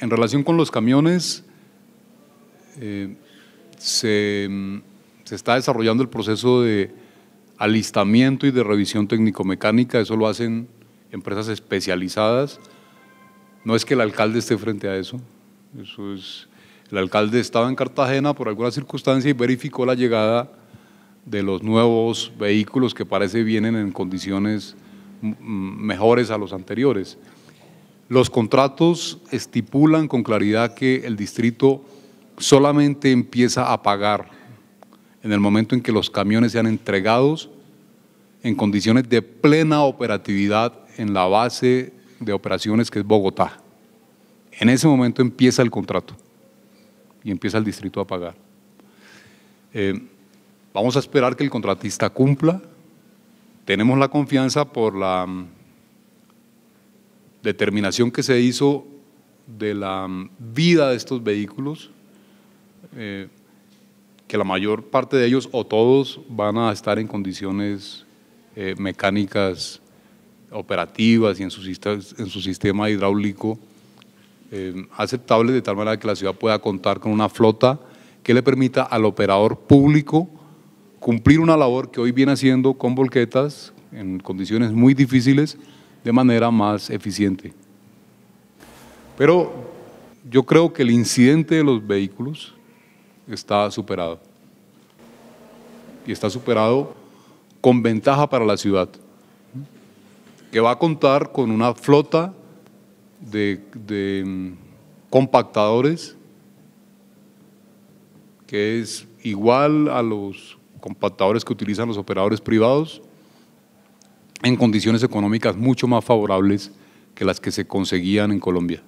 En relación con los camiones, eh, se, está desarrollando el proceso de alistamiento y de revisión técnico-mecánica, eso lo hacen empresas especializadas. No es que el alcalde esté frente a eso, el alcalde estaba en Cartagena por alguna circunstancia y verificó la llegada de los nuevos vehículos que parece vienen en condiciones mejores a los anteriores. Los contratos estipulan con claridad que el distrito solamente empieza a pagar en el momento en que los camiones sean entregados en condiciones de plena operatividad en la base de operaciones que es Bogotá. En ese momento empieza el contrato y empieza el distrito a pagar. Eh, vamos a esperar que el contratista cumpla. Tenemos la confianza por la determinación que se hizo de la mm, vida de estos vehículos, eh, que la mayor parte de ellos o todos van a estar en condiciones eh, mecánicas operativas y en su, sistema hidráulico eh, aceptable de tal manera que la ciudad pueda contar con una flota que le permita al operador público cumplir una labor que hoy viene haciendo con volquetas en condiciones muy difíciles de manera más eficiente. Pero yo creo que el incidente de los vehículos está superado. Y está superado con ventaja para la ciudad, que va a contar con una flota de, mm, compactadores que es igual a los compactadores que utilizan los operadores privados en condiciones económicas mucho más favorables que las que se conseguían en Colombia.